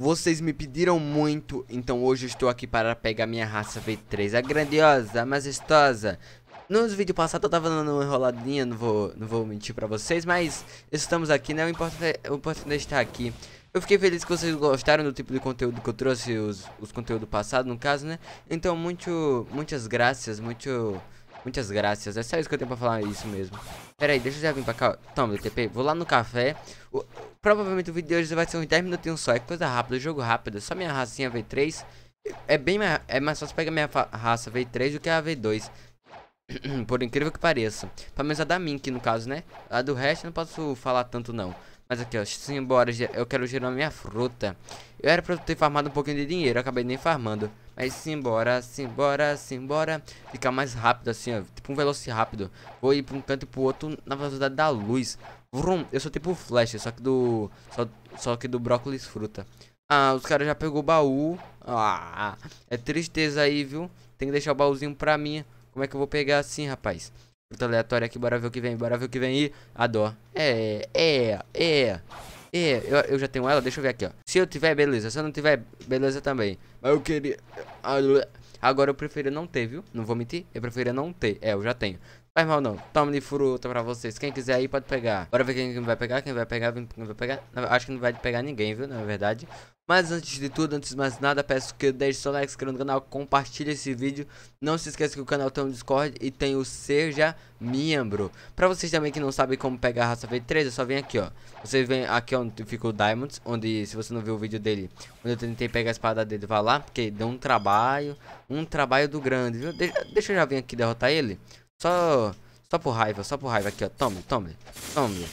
Vocês me pediram muito, então hoje estou aqui para pegar minha raça V3, a grandiosa, a majestosa. Nos vídeos passados eu tava dando uma enroladinha, não vou, não vou mentir pra vocês, mas estamos aqui, né? O importante, o importante é estar aqui. Eu fiquei feliz que vocês gostaram do tipo de conteúdo que eu trouxe, os, os conteúdos passados, no caso, né? Então, muito, muitas graças, muito... Muitas graças, é só isso que eu tenho pra falar, é isso mesmo Pera aí, deixa eu já vir pra cá, toma TP, vou lá no café o, Provavelmente o vídeo de hoje vai ser uns 10 minutinhos só. É coisa rápida, jogo rápido. É só minha racinha V3. É bem mais, é mais fácil pegar minha raça V3 do que a V2. Por incrível que pareça. Pelo menos a da Mink, no caso, né? A do resto eu não posso falar tanto, não. Mas aqui, ó. Simbora, eu quero gerar minha fruta. Eu era pra ter farmado um pouquinho de dinheiro. acabei nem farmando. Mas simbora, simbora, simbora. ficar mais rápido assim, ó. Tipo um veloce rápido. Vou ir pra um canto e pro outro na velocidade da luz. Vrum, eu sou tipo Flash, só que do... Só, só que do brócolis fruta. Ah, os caras já pegou o baú. Ah, é tristeza aí, viu? Tem que deixar o baúzinho pra mim. Como é que eu vou pegar assim, rapaz? Fruta aleatória aqui, bora ver o que vem, bora ver o que vem aí. Adoro. É, é, é. E é, eu, eu, já tenho ela, deixa eu ver aqui, ó. Se eu tiver, beleza. Se eu não tiver, beleza também. Mas eu queria... Agora eu prefiro não ter, viu? Não vou mentir. Eu prefiro não ter. É, eu já tenho. Faz mal não. Toma de fruta pra vocês. Quem quiser aí pode pegar. Bora ver quem vai pegar, quem vai pegar, quem vai pegar. Acho que não vai pegar ninguém, viu? Na verdade. Mas antes de tudo, antes de mais nada, peço que deixe seu like, inscreva no canal, compartilhe esse vídeo. Não se esqueça que o canal tem um Discord e tem o Seja Membro. Pra vocês também que não sabem como pegar a raça V3, é só vem aqui, ó. Você vem aqui onde fica o Diamonds, onde, se você não viu o vídeo dele, onde eu tentei pegar a espada dele, vai lá, porque deu um trabalho, um trabalho do grande, viu? Deixa, deixa eu já vir aqui derrotar ele. Só, só por raiva, só por raiva aqui, ó. Tome, tome, tome.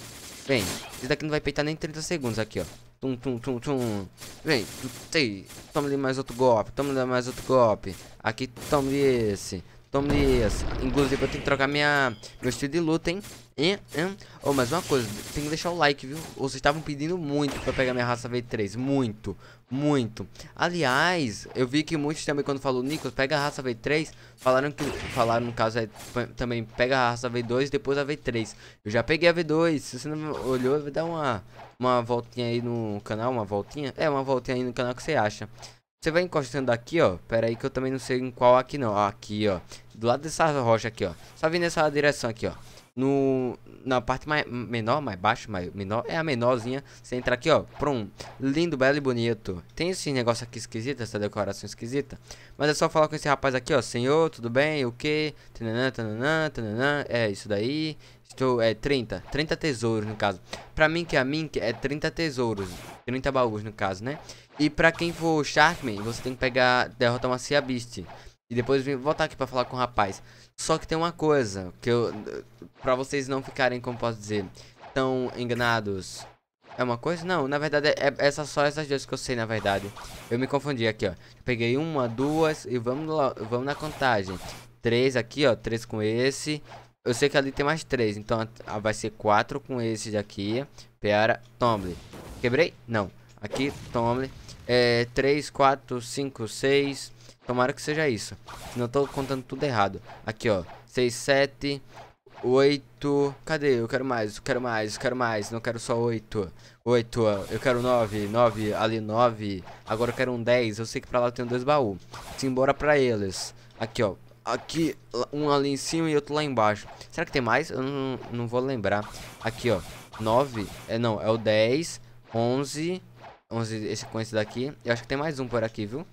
Vem, esse daqui não vai peitar nem 30 segundos aqui, ó. Tum, tum, tum, tum. Vem, tutei. Toma-lhe mais outro golpe. Toma-lhe mais outro golpe. Aqui, toma-lhe esse. Tome esse Inclusive, eu tenho que trocar minha... meu estilo de luta, hein? hein? hein? Oh, mais uma coisa, tem que deixar o like, viu? Vocês estavam pedindo muito pra pegar minha raça V3, muito muito. Aliás, eu vi que muitos também quando falou Nico pega a raça V3, falaram que falaram no caso é, também pega a raça V2 depois a V3. Eu já peguei a V2, se você não olhou, vai dar uma uma voltinha aí no canal, uma voltinha. É, uma voltinha aí no canal que você acha. Você vai encostando aqui, ó. Pera aí que eu também não sei em qual aqui não. Aqui, ó. Do lado dessa rocha aqui, ó. Só vem nessa direção aqui, ó. No, na parte mais, menor, mais baixo, mais, menor, é a menorzinha. Você entra aqui, ó, pronto. Lindo, belo e bonito. Tem esse negócio aqui esquisito, essa decoração esquisita. Mas é só falar com esse rapaz aqui, ó. Senhor, tudo bem? O que? Tananã, tananã, tananã. É isso daí. Estou, é 30, 30 tesouros no caso. Pra mim que é a mim é 30 tesouros, 30 baús no caso, né? E pra quem for Sharkman, você tem que pegar, derrotar uma Sea Beast. E depois voltar aqui pra falar com o rapaz. Só que tem uma coisa que eu. Pra vocês não ficarem, como posso dizer, tão enganados. É uma coisa? Não, na verdade, é, é essa, só essas duas que eu sei, na verdade. Eu me confundi aqui, ó. Peguei uma, duas e vamos, lá, vamos na contagem. Três aqui, ó. Três com esse. Eu sei que ali tem mais três, então a, a, vai ser quatro com esse daqui. Pera, tomble. Quebrei? Não. Aqui, tomble. É, 3, 4, 5, 6, Tomara que seja isso. Senão eu tô contando tudo errado. Aqui, ó. 6, 7, 8. Cadê? Eu quero mais, eu quero mais, eu quero mais. Não quero só 8. 8, eu quero 9, 9, ali 9. Agora eu quero um 10. Eu sei que pra lá tem dois baús. Simbora pra eles. Aqui, ó. Aqui, um ali em cima e outro lá embaixo. Será que tem mais? Eu não, não vou lembrar. Aqui, ó. 9. É, não, é o 10, 11. 11, esse com esse daqui. Eu acho que tem mais um por aqui, viu?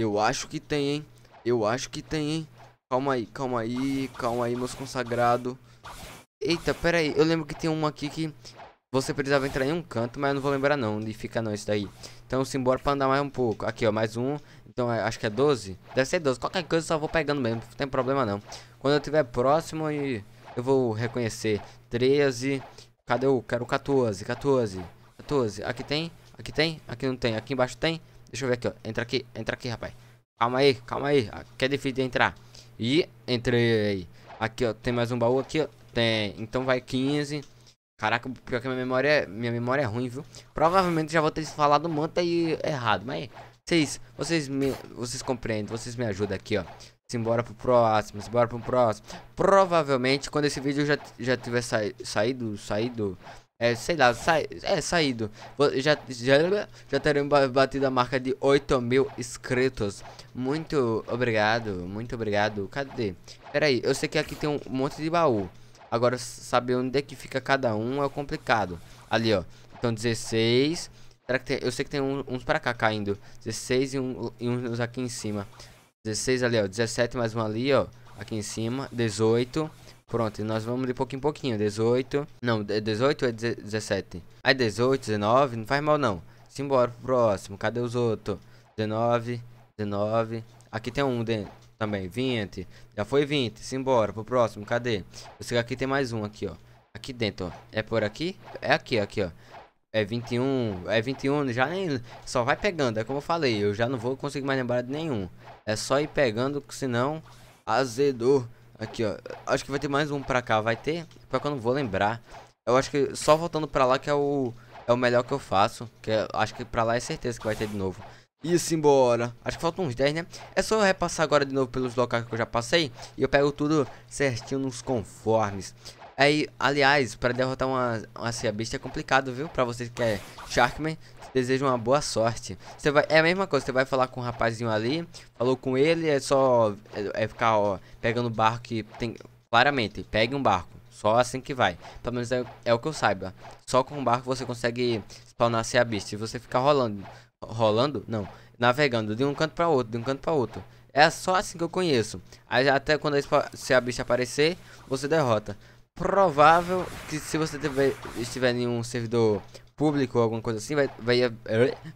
Eu acho que tem, hein? Eu acho que tem, hein? Calma aí, calma aí, calma aí, meus consagrados. Eita, pera aí. Eu lembro que tem uma aqui que você precisava entrar em um canto, mas eu não vou lembrar não onde fica não isso daí. Então simbora pra andar mais um pouco. Aqui, ó, mais um. Então é, acho que é 12. Deve ser 12. Qualquer coisa eu só vou pegando mesmo, não tem problema não. Quando eu tiver próximo aí, eu vou reconhecer. 13. Cadê o? Quero 14, 14. 14. Aqui tem? Aqui tem? Aqui não tem. Aqui embaixo tem? Deixa eu ver aqui, ó. Entra aqui, entra aqui, rapaz. Calma aí, calma aí. Aqui é difícil de entrar. E entrei. Aqui, ó. Tem mais um baú aqui, ó. Tem. Então vai 15. Caraca, pior que minha memória, é, minha memória é ruim, viu? Provavelmente já vou ter falado um monte aí errado, mas vocês, vocês me, vocês compreendem, vocês me ajudam aqui, ó. Simbora pro próximo, simbora pro próximo. Provavelmente quando esse vídeo já, já tiver sa, saído, saído é, sei lá, sai, é saído. Já, já, já teremos batido a marca de 8 mil inscritos. Muito obrigado, muito obrigado. Cadê? Pera aí, eu sei que aqui tem um monte de baú. Agora, saber onde é que fica cada um é complicado. Ali, ó. Então, 16. Será que tem... Eu sei que tem um, uns pra cá caindo. 16 e, um, e uns aqui em cima. 16 ali, ó. 17 mais um ali, ó. Aqui em cima. 18. 18. Pronto, nós vamos de pouquinho em pouquinho. 18. Não, 18 é 17. É Aí 18, 19, não faz mal não. Simbora pro próximo. Cadê os outros? 19, 19. Aqui tem um dentro também. 20. Já foi 20. Simbora pro próximo. Cadê? Esse aqui tem mais um aqui, ó. Aqui dentro, ó. É por aqui? É aqui, aqui, ó. É 21, é 21, já nem. Só vai pegando, é como eu falei, eu já não vou conseguir mais lembrar de nenhum. É só ir pegando, senão azedou. Aqui, ó. Acho que vai ter mais um pra cá. Vai ter? Pior que eu não vou lembrar. Eu acho que só voltando pra lá que é o, é o melhor que eu faço. Que é, acho que pra lá é certeza que vai ter de novo. Isso, embora. Acho que faltam uns 10, né? É só eu repassar agora de novo pelos locais que eu já passei. E eu pego tudo certinho nos conformes. Aí, aliás, para derrotar uma, uma Ciabista é complicado, viu? Para você que é Sharkman, desejo uma boa sorte. Você vai, é a mesma coisa, você vai falar com o um rapazinho ali, falou com ele, é só é, é ficar ó, pegando barco que tem claramente, pegue um barco. Só assim que vai. Pelo menos é, é o que eu saiba. Só com um barco você consegue spawnar a beast. Se você ficar rolando, rolando, não, navegando de um canto para outro, de um canto para outro. É só assim que eu conheço. Aí até quando a, se aparecer, você derrota provável que se você tiver, estiver em um servidor público ou alguma coisa assim, vai, vai,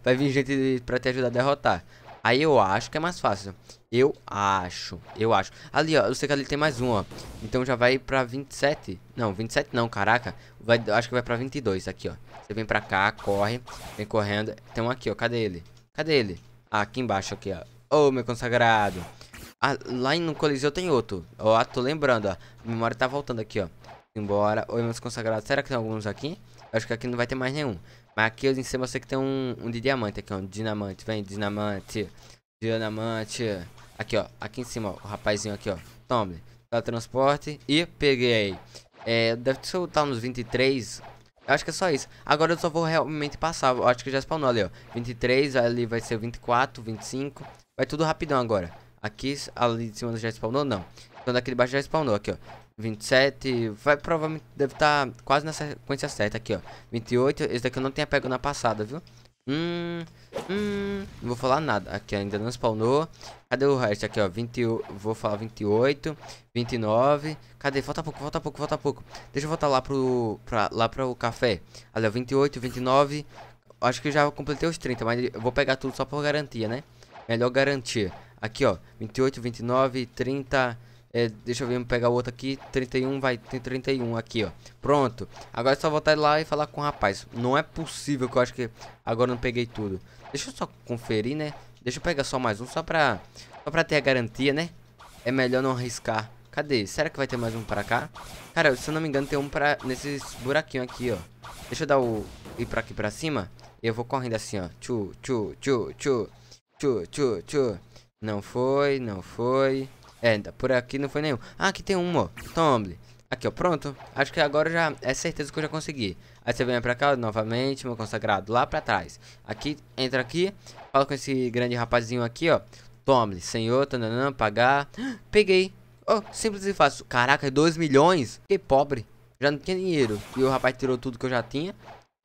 vai vir gente pra te ajudar a derrotar. Aí eu acho que é mais fácil. Eu acho, eu acho. Ali, ó, eu sei que ali tem mais um, ó. Então já vai pra 27. Não, 27 não, caraca. Vai, acho que vai pra 22 aqui, ó. Você vem pra cá, corre, vem correndo. Tem um aqui, ó, cadê ele? Cadê ele? Ah, aqui embaixo, aqui, ó. Ô, oh, meu consagrado. Ah, lá no Coliseu tem outro. Ó, tô lembrando, ó. A memória tá voltando aqui, ó embora. Oi, meus consagrados. Será que tem alguns aqui? Eu acho que aqui não vai ter mais nenhum. Mas aqui em cima eu sei que tem um, um de diamante aqui, ó. Um dinamante. Vem, dinamante. Dinamante. Aqui, ó. Aqui em cima, ó. O rapazinho aqui, ó. Tome. Transporte. E peguei. É, deve soltar uns 23. Eu acho que é só isso. Agora eu só vou realmente passar. Eu acho que já spawnou ali, ó. 23, ali vai ser 24, 25. Vai tudo rapidão agora. Aqui, ali de cima já spawnou? Não. Então daquele baixo já spawnou aqui, ó. 27, vai provavelmente, deve estar tá quase na sequência certa aqui, ó. 28, esse daqui eu não tinha pego na passada, viu? Hum, hum, não vou falar nada. Aqui ainda não spawnou. Cadê o resto aqui, ó? 20, vou falar 28, 29. Cadê? Falta pouco, falta pouco, falta pouco. Deixa eu voltar lá pro, pra, lá pro café. Ali, ó, 28, 29. Acho que já completei os 30, mas eu vou pegar tudo só por garantia, né? Melhor garantia. Aqui, ó, 28, 29, 30... É, deixa eu ver, pegar o outro aqui. 31, vai, tem 31 aqui, ó. Pronto. Agora é só voltar lá e falar com o rapaz. Não é possível que eu acho que agora não peguei tudo. Deixa eu só conferir, né? Deixa eu pegar só mais um, só pra, só pra ter a garantia, né? É melhor não arriscar. Cadê? Será que vai ter mais um pra cá? Cara, se eu não me engano, tem um pra... Nesses buraquinhos aqui, ó. Deixa eu dar o... Ir pra aqui pra cima. E eu vou correndo assim, ó. Tchu, tchu, tchu, tchu. Tchu, tchu, tchu. Não foi, não foi. É, então, por aqui não foi nenhum. Ah, aqui tem um, ó. Tomble. Aqui, ó, pronto. Acho que agora já é certeza que eu já consegui. Aí você vem pra cá novamente, meu consagrado, lá pra trás. Aqui, entra aqui. Fala com esse grande rapazinho aqui, ó. Tome, senhor, tananã, pagar. Peguei. Oh, simples e fácil. Caraca, 2 milhões? Que pobre. Já não tinha dinheiro. E o rapaz tirou tudo que eu já tinha.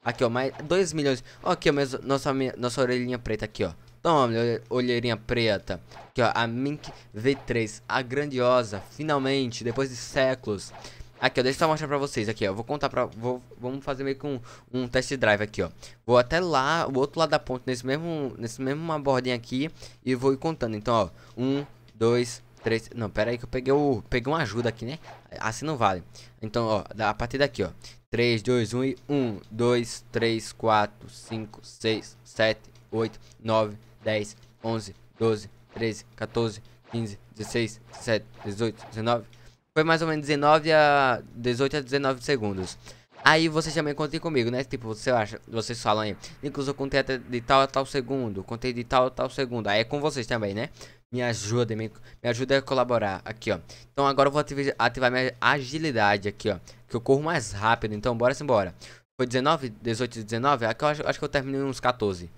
Aqui, ó, mais 2 milhões. Ó, aqui, ó, nossa, nossa orelhinha preta aqui, ó. Toma, minha olheirinha preta. Aqui, ó, a Mink V3, a grandiosa, finalmente, depois de séculos. Aqui, ó, deixa eu só mostrar pra vocês aqui, ó. Vou contar pra... Vou, vamos fazer meio que um, um test drive aqui, ó. Vou até lá, o outro lado da ponte, nesse mesmo... Nesse mesmo uma bordinha aqui. E vou ir contando. Então, ó. Um, dois, três... Não, pera aí que eu peguei o... Peguei uma ajuda aqui, né? Assim não vale. Então, ó. A partir daqui, ó. três, dois, um, e Um, dois, três, quatro, cinco, seis, sete, 8, 9, 10, 11, 12, 13, 14, 15, 16, 17, 18, 19. Foi mais ou menos 19 a 18 a 19 segundos. Aí vocês também contem comigo, né? Tipo, você acha, vocês falam aí, inclusive eu contei até de tal a tal segundo, contei de tal a tal segundo. Aí é com vocês também, né? Me ajudem, me, me ajudem a colaborar. Aqui, ó. Então agora eu vou ativar, ativar minha agilidade aqui, ó. Que eu corro mais rápido, então bora simbora. Foi 19, 18, 19? Aqui eu acho, acho que eu terminei uns 14.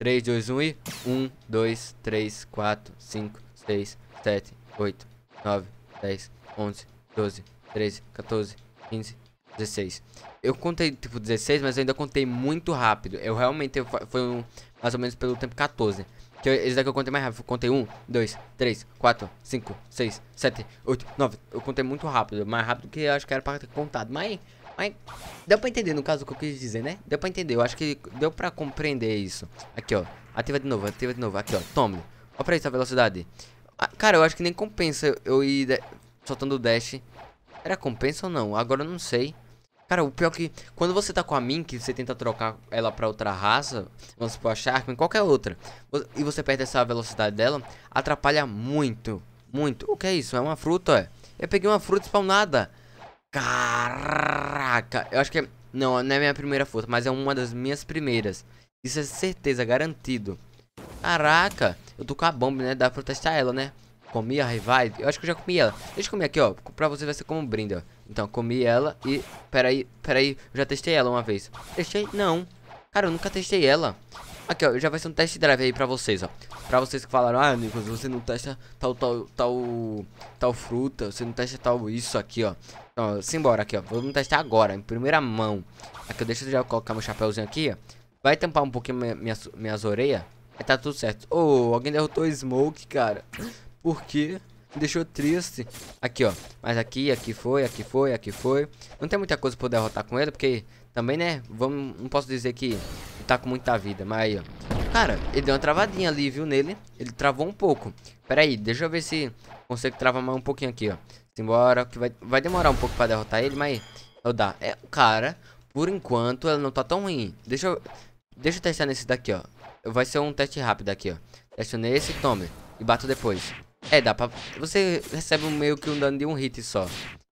3, 2, 1 e 1, 2, 3, 4, 5, 6, 7, 8, 9, 10, 11, 12, 13, 14, 15, 16. Eu contei, tipo, 16, mas eu ainda contei muito rápido. Eu realmente, foi um, mais ou menos pelo tempo 14. Que eu, esse daqui eu contei mais rápido. Eu contei 1, 2, 3, 4, 5, 6, 7, 8, 9. Eu contei muito rápido. Mais rápido que eu acho que era pra ter contado. Mas mas deu pra entender, no caso, o que eu quis dizer, né? Deu pra entender, eu acho que deu pra compreender isso. Aqui, ó. Ativa de novo, ativa de novo. Aqui, ó. Tome. Olha pra isso a velocidade. Ah, cara, eu acho que nem compensa eu ir de... soltando o dash. Era compensa ou não? Agora eu não sei. Cara, o pior é que quando você tá com a Mink, você tenta trocar ela pra outra raça, vamos supor a Sharkman, qualquer outra, e você perde essa velocidade dela, atrapalha muito, muito. O que é isso? É uma fruta, é. Eu peguei uma fruta spawnada. Caraca, eu acho que é... Não, não é minha primeira fruta, mas é uma das minhas primeiras. Isso é certeza, garantido. Caraca, eu tô com a bomba, né? Dá pra testar ela, né? Comi a revive? Eu acho que eu já comi ela. Deixa eu comer aqui, ó. Pra você vai ser é como um brinde, ó. Então, comi ela e... Peraí, peraí. Eu já testei ela uma vez. Testei? Não. Cara, eu nunca testei ela. Aqui, ó. Já vai ser um test drive aí pra vocês, ó. Pra vocês que falaram, ah, Nicolas, você não testa tal, tal, tal... Tal fruta, você não testa tal isso aqui, ó. Ó, simbora aqui, ó. Vamos testar agora, em primeira mão. Aqui, deixa eu já colocar meu chapéuzinho aqui, ó. Vai tampar um pouquinho minha, minhas, minhas orelhas. Aí tá tudo certo. Ô, oh, alguém derrotou o Smoke, cara. Por quê? Me deixou triste. Aqui, ó. Mas aqui, aqui foi, aqui foi, aqui foi. Não tem muita coisa pra eu derrotar com ele, porque também, né? Vamos, não posso dizer que tá com muita vida, mas aí, ó. Cara, ele deu uma travadinha ali, viu, nele. Ele travou um pouco. Pera aí, deixa eu ver se consigo travar mais um pouquinho aqui, ó. Simbora, que vai, vai demorar um pouco pra derrotar ele, mas eu dá. É, cara, por enquanto ela não tá tão ruim. Deixa eu, deixa eu testar nesse daqui, ó. Vai ser um teste rápido aqui, ó. Teste nesse, tome. E bato depois. É, dá pra... Você recebe meio que um dano de um hit só.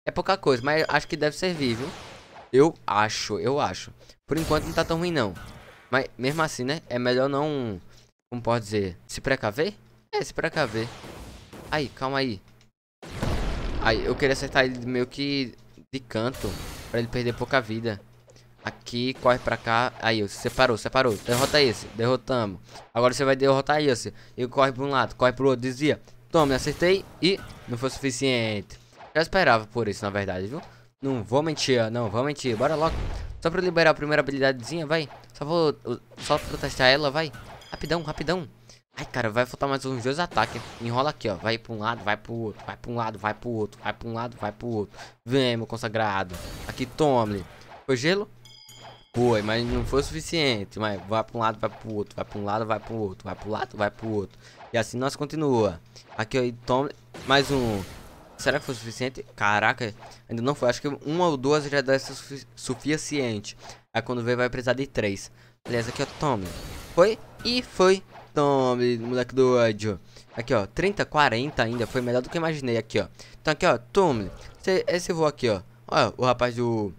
É pouca coisa, mas acho que deve servir, viu? Eu acho, eu acho. Por enquanto não tá tão ruim, não. Mas mesmo assim, né? É melhor não... Como pode dizer? Se precaver? É, se precaver. Aí, calma aí. Aí eu queria acertar ele meio que de canto. Pra ele perder pouca vida. Aqui, corre pra cá. Aí, você separou, separou. Derrota esse. Derrotamos. Agora você vai derrotar esse. E corre pra um lado, corre pro outro. Dizia. Toma, acertei. E não foi suficiente. Já esperava por isso, na verdade, viu? Não vou mentir, não vou mentir. Bora logo. Só pra liberar a primeira habilidadezinha, vai. Só vou... Só pra testar ela, vai. Rapidão, rapidão. Ai, cara, vai faltar mais uns dois ataques. Enrola aqui, ó. Vai pra um lado, vai pro outro. Vai pra um lado, vai pro outro. Vai pra um lado, vai pro outro. Vem, meu consagrado. Aqui, tome. Foi gelo? Foi, mas não foi o suficiente. Mas vai pra um lado, vai pro outro. Vai pra um lado, vai pro outro. Vai pro lado, vai pro outro. E assim nós continua. Aqui, ó. Tome. Mais um. Será que foi suficiente? Caraca, ainda não foi. Acho que uma ou duas já deve ser suficiente. Aí quando vem vai precisar de três. Beleza, aqui ó, tome. Foi e foi. Tome, moleque do ódio. Aqui, ó, 30, 40 ainda, foi melhor do que eu imaginei aqui, ó. Então aqui, ó, tome. Esse, esse voo aqui, ó. Ó, o rapaz do...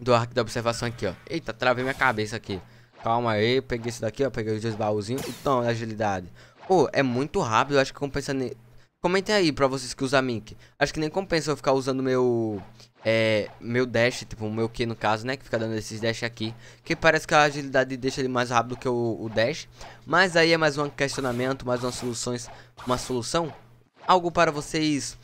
Do arco da observação aqui, ó. Eita, travei minha cabeça aqui. Calma aí, peguei isso daqui, ó. Peguei os dois baúzinhos. Então, agilidade. Pô, é muito rápido, eu acho que compensa... Ne... Comentem aí pra vocês que usam Mink. Acho que nem compensa eu ficar usando meu é, meu dash, tipo, o meu Q no caso, né, que fica dando esses dash aqui, que parece que a agilidade deixa ele mais rápido que o, o dash, mas aí é mais um questionamento, mais umas soluções, uma solução, algo para vocês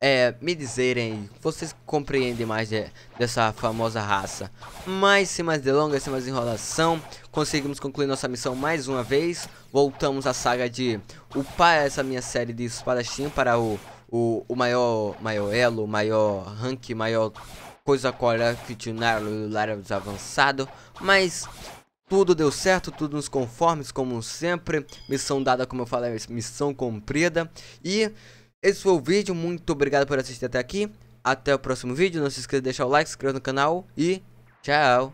é, me dizerem, vocês compreendem mais de, dessa famosa raça. Mas sem mais delongas, sem mais enrolação, conseguimos concluir nossa missão mais uma vez. Voltamos à saga de upar essa minha série de espadachim para o o, o maior, maior elo, maior rank, maior coisa no Larabs avançado, mas tudo deu certo, tudo nos conformes, como sempre. Missão dada, como eu falei, missão cumprida. E esse foi o vídeo, muito obrigado por assistir até aqui. Até o próximo vídeo, não se esqueça de deixar o like, se inscrever no canal e tchau!